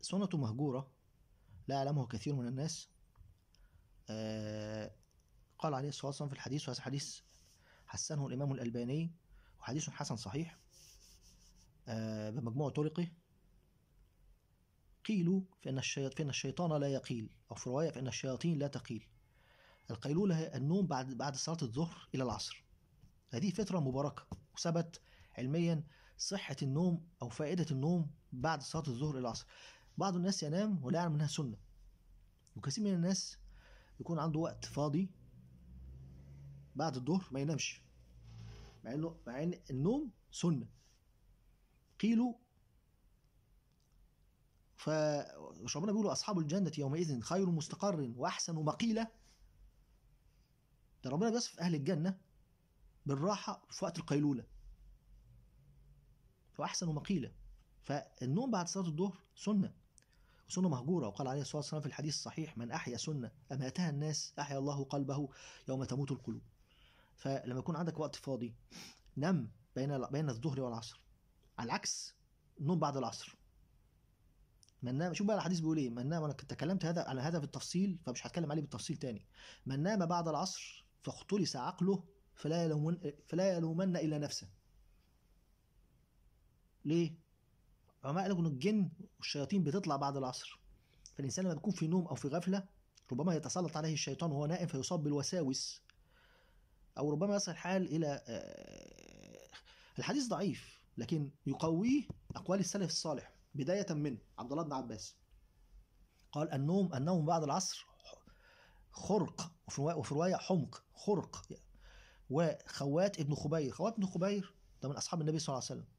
سنة مهجورة لا يعلمها كثير من الناس آه، قال عليه الصلاة والسلام في الحديث وهذا الحديث حسنه الإمام الألباني وحديث حسن صحيح آه، بمجموع طرقه قيلوا فإن الشيطان, فإن الشيطان لا يقيل أو في رواية فإن الشياطين لا تقيل القيلولة هي النوم بعد بعد صلاة الظهر إلى العصر هذه فترة مباركة وثبت علميا صحة النوم أو فائدة النوم بعد صلاة الظهر إلى العصر بعض الناس ينام ولا يعلم انها سنه وكثير من الناس يكون عنده وقت فاضي بعد الظهر ما ينامش مع انه مع ان النوم سنه قيلوا ف مش ربنا بيقولوا اصحاب الجنه يومئذ خير مستقر واحسن مقيله ده ربنا بيصف اهل الجنه بالراحه في وقت القيلوله واحسن مقيله فالنوم بعد صلاه الظهر سنه وسنة مهجورة وقال عليه الصلاة والسلام في الحديث الصحيح من أحيا سنة أماتها الناس أحيا الله قلبه يوم تموت القلوب فلما يكون عندك وقت فاضي نم بين بين الظهر والعصر على العكس نوم بعد العصر من نام شوف بقى الحديث بيقول ايه من نام انا تكلمت هذا على هذا بالتفصيل فمش هتكلم عليه بالتفصيل تاني من نام بعد العصر فاختلس عقله فلا يلومن فلا يلومن الا نفسه ليه علماء قالوا ان الجن والشياطين بتطلع بعد العصر فالانسان لما بيكون في نوم او في غفله ربما يتسلط عليه الشيطان وهو نائم فيصاب بالوساوس او ربما يصل الحال الى آه، الحديث ضعيف لكن يقويه اقوال السلف الصالح بدايه من عبد الله بن عباس قال النوم النوم بعد العصر خرق وفي روايه حمق خرق وخوات ابن خبير خوات ابن خبير ده من اصحاب النبي صلى الله عليه وسلم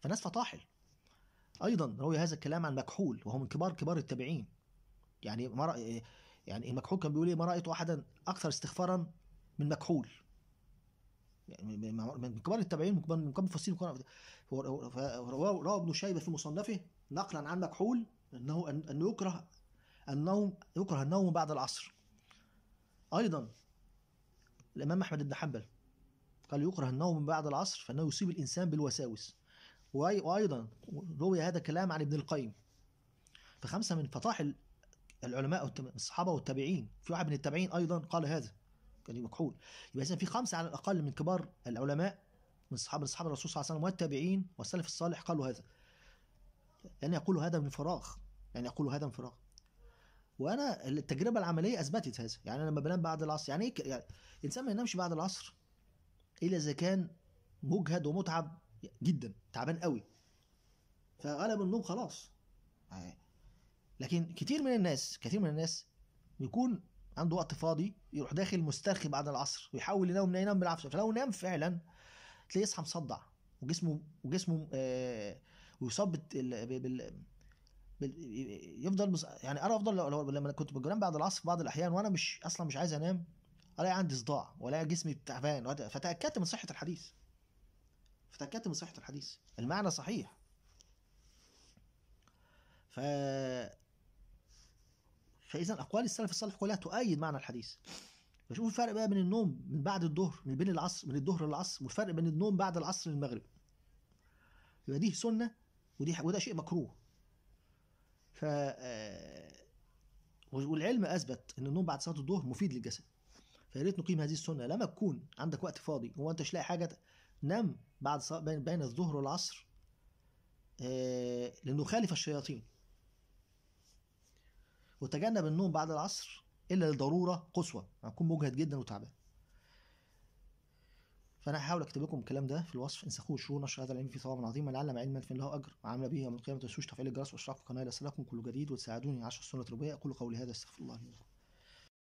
فناس فطاحل أيضا روي هذا الكلام عن مكحول وهو من كبار كبار التابعين يعني ما يعني المكحول كان بيقول إيه ما رأيت أحدا أكثر استغفارا من مكحول يعني من كبار التابعين من كبار مفسرين روى ابن شيبة في مصنفه نقلا عن مكحول أنه انه يكره النوم يكره النوم بعد العصر أيضا الإمام أحمد بن حنبل قال يكره النوم بعد العصر فإنه يصيب الإنسان بالوساوس وأيضا روي هذا الكلام عن ابن القيم فخمسة من فطاح العلماء الصحابة والتابعين في واحد من التابعين أيضا قال هذا يعني مكحول يبقى إذا في خمسة على الأقل من كبار العلماء من اصحاب أصحاب الرسول صلى الله عليه وسلم والتابعين والسلف الصالح قالوا هذا لأن يقولوا هذا من فراغ يعني يقولوا هذا من فراغ وانا التجربه العمليه اثبتت هذا يعني انا لما بنام بعد العصر يعني ايه يعني الانسان ما ينامش بعد العصر الا اذا كان مجهد ومتعب جدا تعبان قوي فغلب النوم خلاص آه، لكن كتير من الناس كتير من الناس بيكون عنده وقت فاضي يروح داخل مسترخي بعد العصر ويحاول ينام ينام بالعافيه فلو نام فعلا تلاقيه يصحى مصدع وجسمه وجسمه آه ويصاب بال, بال... بال... يفضل مص... يعني انا افضل لو... لما كنت بنام بعد العصر في بعض الاحيان وانا مش اصلا مش عايز انام الاقي عندي صداع والاقي جسمي تعبان فتاكدت من صحه الحديث فتأكدت من صحة الحديث المعنى صحيح ف فإذا أقوال السلف الصالح كلها تؤيد معنى الحديث بشوف الفرق بقى بين النوم من بعد الظهر من بين العصر من الظهر للعصر والفرق بين النوم بعد العصر للمغرب يبقى دي سنة ودي وده شيء مكروه ف آه، والعلم اثبت ان النوم بعد صلاه الظهر مفيد للجسد فيا ريت نقيم هذه السنه لما تكون عندك وقت فاضي وما انتش لاقي حاجه نام بعد بين الظهر والعصر آه، لنخالف الشياطين وتجنب النوم بعد العصر الا لضروره قصوى أكون مجهد جدا وتعبان فانا هحاول اكتب لكم الكلام ده في الوصف انسخوه شو نشر هذا العلم في ثواب عظيم ولعل علما فان له اجر وعمل به يوم القيامه ما تنسوش تفعيل الجرس واشتراك القناه ليصلكم كل جديد وتساعدوني على سنه ربية اقول قولي هذا استغفر الله لي ولكم